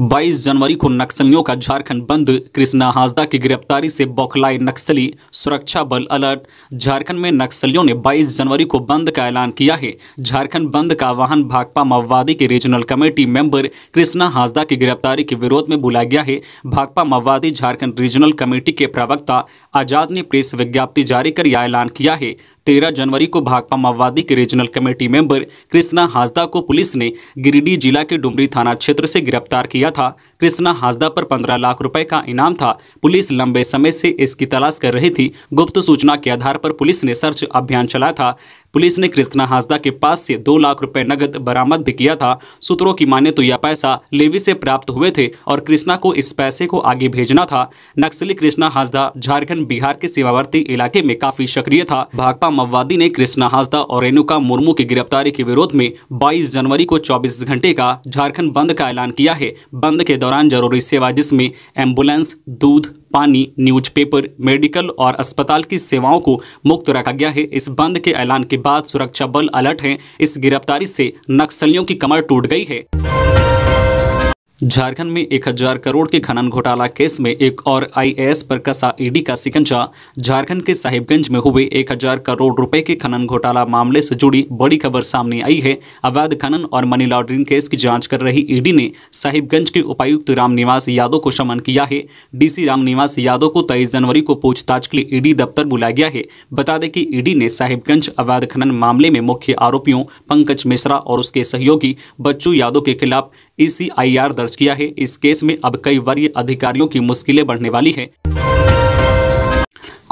22 जनवरी को नक्सलियों का झारखंड बंद कृष्णा हाजदा की गिरफ्तारी से बौखलाए नक्सली सुरक्षा बल अलर्ट झारखंड में नक्सलियों ने 22 जनवरी को बंद का ऐलान किया है झारखंड बंद का आह्वान भाकपा माओवादी के regional committee member Krishna Hajda की गिरफ्तारी के विरोध में बुलाया गया है भाकपा माओवादी झारखंड रीजनल कमेटी के प्रवक्ता आजाद ने प्रेस विज्ञप्ति जारी कर यह ऐलान किया है तेरह जनवरी को भाकपा माओवादी के regional committee member Krishna Hajda को पुलिस ने गिरिडीह जिला के डुमरी थाना क्षेत्र से गिरफ्तार किया था कृष्णा हाजदा पर पंद्रह लाख रुपए का इनाम था पुलिस लंबे समय से इसकी तलाश कर रही थी गुप्त सूचना के आधार पर पुलिस ने सर्च अभियान चलाया था पुलिस ने कृष्णा हाजदा के पास से दो लाख रुपए नगद बरामद भी किया था सूत्रों की माने तो यह पैसा लेवी से प्राप्त हुए थे और कृष्णा को इस पैसे को आगे भेजना था नक्सली कृष्णा हाजदा झारखंड बिहार के सीमावर्ती इलाके में काफी सक्रिय था भाकपा माओवादी ने कृष्णा हाजदा और रेणुका मुर्मू की गिरफ्तारी के विरोध में बाईस जनवरी को चौबीस घंटे का झारखंड बंद का ऐलान किया है बंद के दौरान दौरान जरूरी सेवा जिसमें एम्बुलेंस दूध पानी न्यूज़पेपर मेडिकल और अस्पताल की सेवाओं को मुक्त रखा गया है इस बंद के ऐलान के बाद सुरक्षा बल अलर्ट हैं इस गिरफ्तारी से नक्सलियों की कमर टूट गई है झारखंड में एक हजार करोड़ के खनन घोटाला केस में एक और आईएएस पर कसा ईडी का सिकंजा झारखंड के साहिबगंज में हुए एक हजार करोड़ रुपए के खनन घोटाला मामले से जुड़ी बड़ी खबर सामने आई है अवैध खनन और मनी लॉन्ड्रिंग केस की जांच कर रही ईडी ने साहिबगंज के उपायुक्त रामनिवास यादव को शमन किया है डीसी रामनिवास यादव को तेईस जनवरी को पूछताछ के लिए ईडी दफ्तर बुलाया गया है बता दें कि ईडी ने साहिबगंज अवैध खनन मामले में मुख्य आरोपियों पंकज मिश्रा और उसके सहयोगी बच्चू यादव के खिलाफ ईसीआईआर दर्ज किया है इस केस में अब कई वरीय अधिकारियों की मुश्किलें बढ़ने वाली है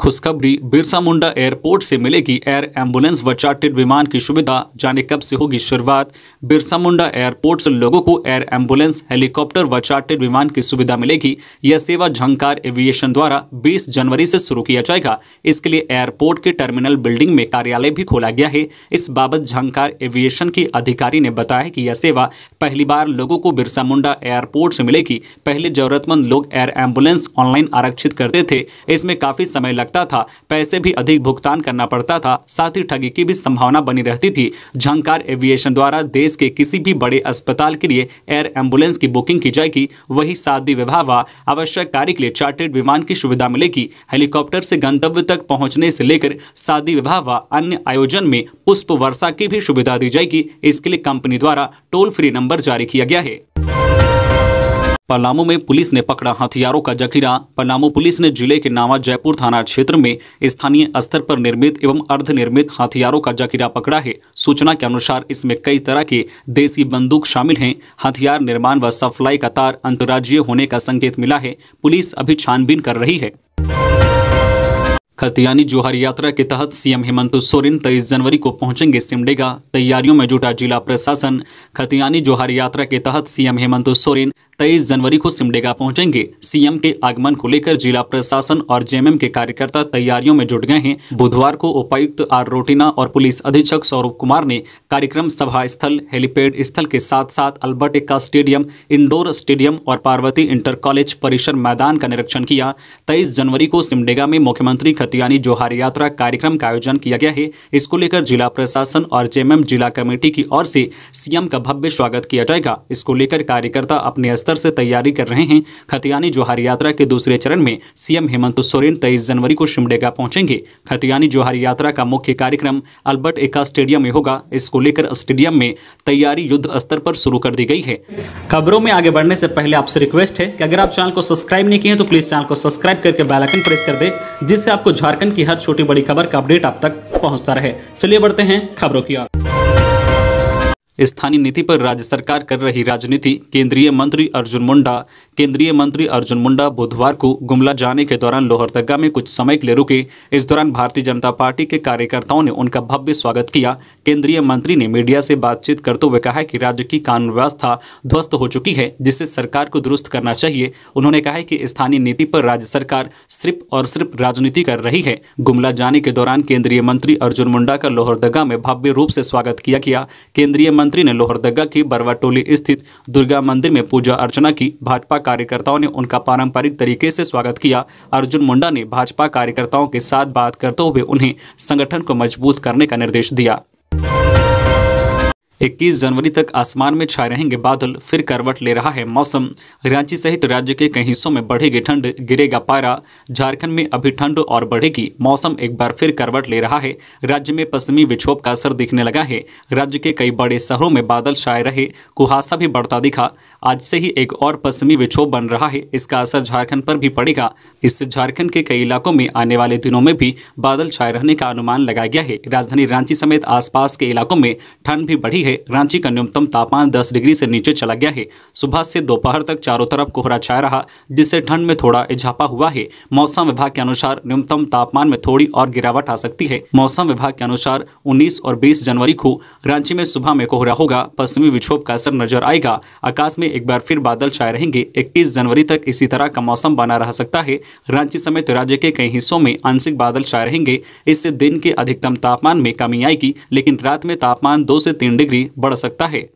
खुशखबरी बिरसा मुंडा एयरपोर्ट से मिलेगी एयर एम्बुलेंस व चार्टेड विमान की सुविधा जाने कब से होगी शुरुआत बिरसा मुंडा एयरपोर्ट से लोगों को एयर एम्बुलेंस हेलीकॉप्टर व चार्टेड विमान की सुविधा मिलेगी यह सेवा झंकार एविएशन द्वारा 20 जनवरी से शुरू किया जाएगा इसके लिए एयरपोर्ट के टर्मिनल बिल्डिंग में कार्यालय भी खोला गया है इस बाबत झंकार एविएशन के अधिकारी ने बताया कि यह सेवा पहली बार लोगों को बिरसा मुंडा एयरपोर्ट से मिलेगी पहले जरूरतमंद लोग एयर एम्बुलेंस ऑनलाइन आरक्षित करते थे इसमें काफी समय लगता पड़ता था पैसे भी अधिक भुगतान करना पड़ता था साथ ही ठगी की भी संभावना बनी रहती थी झंकार एविएशन द्वारा देश के किसी भी बड़े अस्पताल के लिए एयर एम्बुलेंस की बुकिंग की जाएगी वही शादी विवाह व आवश्यक कार्य के लिए चार्टर्ड विमान की सुविधा मिलेगी हेलीकॉप्टर से गंतव्य तक पहुंचने से लेकर शादी विवाह व अन्य आयोजन में पुष्प वर्षा की भी सुविधा दी जाएगी इसके लिए कंपनी द्वारा टोल फ्री नंबर जारी किया गया है पलामू में पुलिस ने पकड़ा हथियारों का जखीरा पलामू पुलिस ने जिले के नावा जयपुर थाना क्षेत्र में स्थानीय स्तर पर निर्मित एवं अर्धनिर्मित हथियारों का जखीरा पकड़ा है सूचना के अनुसार इसमें कई तरह के देसी बंदूक शामिल हैं हथियार निर्माण व सप्लाई का तार अंतर्राज्यीय होने का संकेत मिला है पुलिस अभी छानबीन कर रही है खतियानी जोहर यात्रा के तहत सीएम हेमंत सोरेन तेईस जनवरी को पहुंचेंगे सिमडेगा तैयारियों में जुटा जिला प्रशासन खतियानी जोहर यात्रा के तहत सीएम हेमंत सोरेन तेईस जनवरी को सिमडेगा पहुंचेंगे सीएम के आगमन को लेकर जिला प्रशासन और जेएमएम के कार्यकर्ता तैयारियों में जुट गए हैं बुधवार को उपायुक्त आर रोटिना और पुलिस अधीक्षक सौरभ कुमार ने कार्यक्रम सभा स्थल हेलीपैड स्थल के साथ साथ Albert Ekka stadium indoor stadium और पार्वती इंटर कॉलेज परिसर मैदान का निरीक्षण किया तेईस जनवरी को सिमडेगा में मुख्यमंत्री भारत यानी जोहार यात्रा कार्यक्रम का आयोजन किया गया है इसको लेकर जिला प्रशासन और जेएमएम जिला कमेटी की ओर से सीएम का भव्य स्वागत किया जाएगा इसको लेकर कार्यकर्ता अपने स्तर से तैयारी कर रहे हैं खतियानी जोहार यात्रा के दूसरे चरण में सीएम हेमंत सोरेन तेईस जनवरी को शिमडेगा पहुंचेंगे खतियानी जोहार यात्रा का मुख्य कार्यक्रम अल्बर्ट एका स्टेडियम में होगा इसको लेकर स्टेडियम में तैयारी युद्ध स्तर पर शुरू कर दी गई है खबरों में आगे बढ़ने से पहले आपसे रिक्वेस्ट है कि अगर आप चैनल को सब्सक्राइब नहीं किए तो प्लीज चैनल को सब्सक्राइब करके बैलाइकन प्रेस कर दे जिससे आपको झारखंड की हर छोटी बड़ी खबर का अपडेट आप तक पहुंचता रहे चलिए बढ़ते हैं खबरों की ओर स्थानीय नीति पर राज्य सरकार कर रही राजनीति केंद्रीय मंत्री अर्जुन मुंडा केंद्रीय मंत्री अर्जुन मुंडा बुधवार को गुमला जाने के दौरान लोहरदगा में कुछ समय के लिए रुके इस दौरान भारतीय जनता पार्टी के कार्यकर्ताओं ने उनका भव्य स्वागत किया केंद्रीय मंत्री ने मीडिया से बातचीत करते हुए कहा कि राज्य की कानून व्यवस्था ध्वस्त हो चुकी है जिसे सरकार को दुरुस्त करना चाहिए उन्होंने कहा कि स्थानीय नीति पर राज्य सरकार सिर्फ और सिर्फ राजनीति कर रही है गुमला जाने के दौरान केंद्रीय मंत्री अर्जुन मुंडा का लोहरदगा में भव्य रूप से स्वागत किया गया केंद्रीय मंत्री ने लोहरदगा की बरवाटोली स्थित दुर्गा मंदिर में पूजा अर्चना की भाजपा कार्यकर्ताओं ने उनका पारंपरिक तरीके से स्वागत किया अर्जुन मुंडा ने भाजपा कार्यकर्ताओं के साथ बात करते हुए उन्हें संगठन को मजबूत करने का निर्देश दिया 21 जनवरी तक आसमान में छाए रहेंगे बादल फिर करवट ले रहा है मौसम रांची सहित राज्य के कई हिस्सों में बढ़ेगी ठंड गिरेगा पारा झारखंड में अभी ठंड और बढ़ेगी मौसम एक बार फिर करवट ले रहा है राज्य में पश्चिमी विक्षोभ का असर दिखने लगा है राज्य के कई बड़े शहरों में बादल छाए रहे कुहासा भी बढ़ता दिखा आज से ही एक और पश्चिमी विक्षोभ बन रहा है इसका असर झारखंड पर भी पड़ेगा इससे झारखंड के कई इलाकों में आने वाले दिनों में भी बादल छाए रहने का अनुमान लगाया गया है राजधानी रांची समेत आसपास के इलाकों में ठंड भी बढ़ी है रांची का न्यूनतम तापमान दस डिग्री से नीचे चला गया है सुबह से दोपहर तक चारों तरफ कोहरा छाया रहा जिससे ठंड में थोड़ा इजाफा हुआ है मौसम विभाग के अनुसार न्यूनतम तापमान में थोड़ी और गिरावट आ सकती है मौसम विभाग के अनुसार उन्नीस और बीस जनवरी को रांची में सुबह में कोहरा होगा पश्चिमी विक्षोभ का असर नजर आएगा आकाश में में एक बार फिर बादल छाए रहेंगे 21 जनवरी तक इसी तरह का मौसम बना रह सकता है रांची समेत राज्य के कई हिस्सों में आंशिक बादल छाए रहेंगे इससे दिन के अधिकतम तापमान में कमी आएगी लेकिन रात में तापमान दो से तीन डिग्री बढ़ सकता है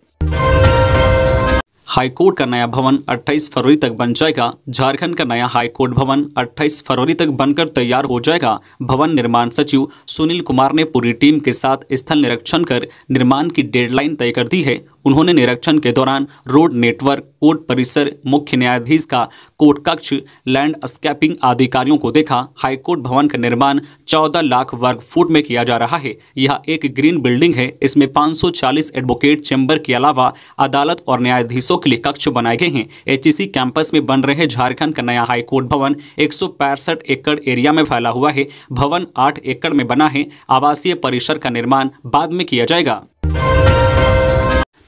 हाईकोर्ट का नया भवन 28 फरवरी तक बन जाएगा झारखंड का नया हाईकोर्ट भवन 28 फरवरी तक बनकर तैयार हो जाएगा भवन निर्माण सचिव सुनील कुमार ने पूरी टीम के साथ स्थल निरीक्षण कर निर्माण की डेडलाइन तय कर दी है उन्होंने निरीक्षण के दौरान रोड नेटवर्क कोर्ट परिसर मुख्य न्यायाधीश का कोर्ट कक्ष लैंड स्कैपिंग अधिकारियों को देखा हाईकोर्ट भवन का निर्माण 14 लाख वर्ग फुट में किया जा रहा है यह एक ग्रीन बिल्डिंग है इसमें 540 एडवोकेट चैम्बर के अलावा अदालत और न्यायाधीशों के लिए कक्ष बनाए गए हैं एचईसी कैंपस में बन रहे झारखंड का नया हाईकोर्ट भवन एक एकड़ एरिया में फैला हुआ है भवन आठ एकड़ में बना है आवासीय परिसर का निर्माण बाद में किया जाएगा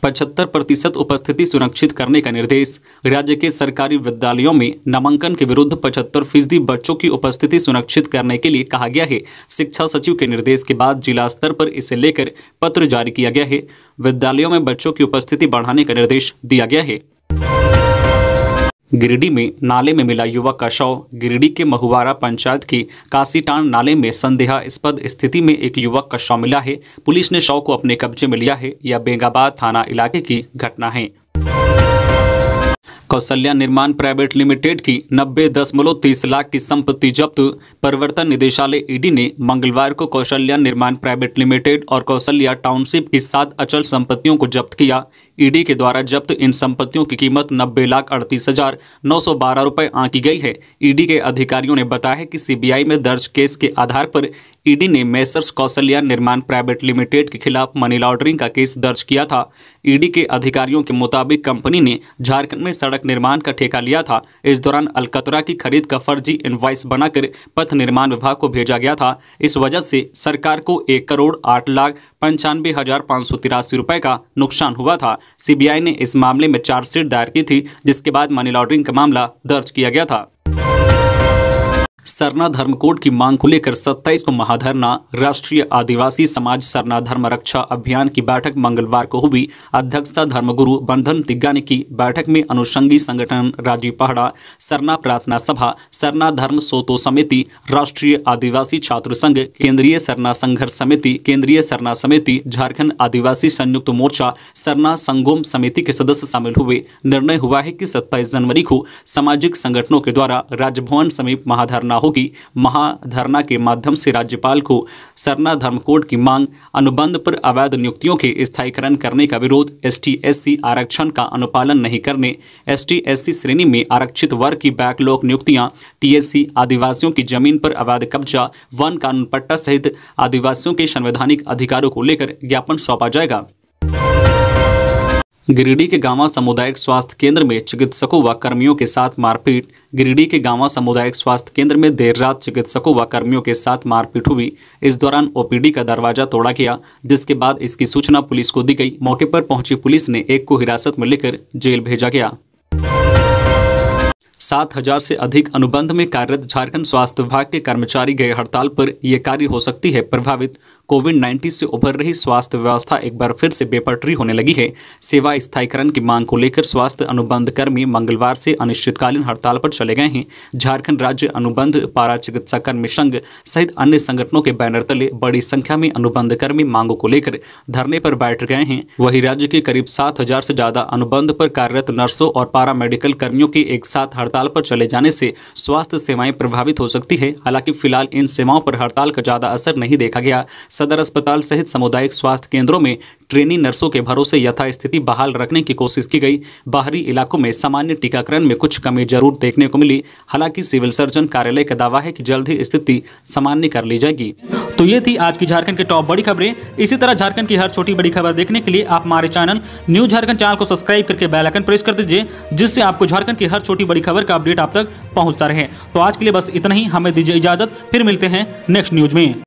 पचहत्तर प्रतिशत उपस्थिति सुनिश्चित करने का निर्देश राज्य के सरकारी विद्यालयों में नामांकन के विरुद्ध पचहत्तर फीसदी बच्चों की उपस्थिति सुनिश्चित करने के लिए कहा गया है शिक्षा सचिव के निर्देश के बाद जिला स्तर पर इसे लेकर पत्र जारी किया गया है विद्यालयों में बच्चों की उपस्थिति बढ़ाने का निर्देश दिया गया है गिरिडीह में नाले में मिला युवक का शव गिरिडीह के महुवारा पंचायत की कासीटान नाले में संदेहास्पद स्थिति में एक युवक का शव मिला है पुलिस ने शव को अपने कब्जे में लिया है यह बेंगाबाद थाना इलाके की घटना है कौशल्या निर्माण प्राइवेट लिमिटेड की नब्बे दशमलव तीस लाख की संपत्ति जब्त प्रवर्तन निदेशालय ईडी ने मंगलवार को कौशल्या निर्माण प्राइवेट लिमिटेड और कौशल्या टाउनशिप की सात अचल संपत्तियों को जब्त किया ईडी के द्वारा जब्त इन संपत्तियों की कीमत नब्बे लाख अड़तीस हजार नौ सौ बारह रुपये आंकी गई है ईडी के अधिकारियों ने बताया कि सीबीआई में दर्ज केस के आधार पर ईडी ने मेसर्स कौशल्या निर्माण प्राइवेट लिमिटेड के खिलाफ मनी लॉन्ड्रिंग का केस दर्ज किया था ईडी के अधिकारियों के मुताबिक कंपनी ने झारखंड में सड़क निर्माण का ठेका लिया था इस दौरान अलकतरा की खरीद का फर्जी इन्वाइस बनाकर पथ निर्माण विभाग को भेजा गया था इस वजह से सरकार को एक करोड़ आठ लाख पंचानवे हजार पाँच सौ तिरासी रुपये का नुकसान हुआ था सीबीआई ने इस मामले में चार्जशीट दायर की थी जिसके बाद मनी लॉन्ड्रिंग का मामला दर्ज किया गया था सरना धर्म कोड की मांग को लेकर सत्ताईस को महाधरना राष्ट्रीय आदिवासी समाज सरना धर्म रक्षा अभियान की बैठक मंगलवार को हुई अध्यक्षता धर्मगुरु बंधन तिग्गा ने की बैठक में अनुषंगी संगठन राजीव पहाड़ा सरना प्रार्थना सभा सरना धर्म सोतो समिति राष्ट्रीय आदिवासी छात्र संघ केंद्रीय सरना संघर्ष समिति केंद्रीय सरना समिति झारखंड आदिवासी संयुक्त मोर्चा सरना संगोम समिति के सदस्य शामिल हुए निर्णय हुआ है की सत्ताईस जनवरी को सामाजिक संगठनों के द्वारा राजभवन समीप महाधरना करना होगी महाधरना के माध्यम से राज्यपाल को सरना धर्म कोड की मांग अनुबंध पर अवैध नियुक्तियों के स्थायीकरण करने का विरोध एसटीएससी आरक्षण का अनुपालन नहीं करने एसटी श्रेणी में आरक्षित वर्ग की बैकलॉग नियुक्तियां टीएससी आदिवासियों की जमीन पर अवैध कब्जा वन कानून पट्टा सहित आदिवासियों के संवैधानिक अधिकारों को लेकर ज्ञापन सौंपा जाएगा गिरिडीह के गांवा सामुदायिक स्वास्थ्य केंद्र में चिकित्सकों व कर्मियों के साथ मारपीट गिरिडीह के गांवा सामुदायिक स्वास्थ्य केंद्र में देर रात चिकित्सकों व कर्मियों के साथ मारपीट हुई इस दौरान ओपीडी का दरवाजा तोड़ा गया जिसके बाद इसकी सूचना पुलिस को दी गई मौके पर पहुंची पुलिस ने एक को हिरासत में लेकर जेल भेजा गया सात हजार से अधिक अनुबंध में कार्यरत झारखंड स्वास्थ्य विभाग के कर्मचारी गए हड़ताल पर यह कार्य हो सकती है प्रभावित कोविड 19 से उभर रही स्वास्थ्य व्यवस्था एक बार फिर से बेपटरी होने लगी है सेवा स्थायीकरण की मांग को लेकर स्वास्थ्य अनुबंध कर्मी मंगलवार से अनिश्चितकालीन हड़ताल पर चले गए हैं झारखंड राज्य अनुबंध पारा चिकित्सा कर्मी संघ सहित अन्य संगठनों के बैनर तले बड़ी संख्या में अनुबंध कर्मी मांगों को लेकर धरने पर बैठ गए हैं वही राज्य के करीब सात हजार से ज्यादा अनुबंध पर कार्यरत नर्सों और पारा मेडिकल कर्मियों के एक साथ हड़ताल पर चले जाने से स्वास्थ्य सेवाएं प्रभावित हो सकती है हालांकि फिलहाल इन सेवाओं पर हड़ताल का ज्यादा असर नहीं देखा गया सदर अस्पताल सहित सामुदायिक स्वास्थ्य केंद्रों में ट्रेनी नर्सों के भरोसे यथास्थिति बहाल रखने की कोशिश की गई बाहरी इलाकों में सामान्य टीकाकरण में कुछ कमी जरूर देखने को मिली हालांकि सिविल सर्जन कार्यालय का दावा है कि जल्द ही स्थिति सामान्य कर ली जाएगी तो ये थी आज की झारखंड की टॉप बड़ी खबरें इसी तरह झारखंड की हर छोटी बड़ी खबर देखने के लिए आप हमारे चैनल न्यूज झारखंड चैनल को सब्सक्राइब करके बेलाइकन प्रेस कर दीजिए जिससे आपको झारखंड की हर छोटी बड़ी खबर का अपडेट आप तक पहुँचता रहे तो आज के लिए बस इतना ही हमें दीजिए इजाजत फिर मिलते हैं नेक्स्ट न्यूज में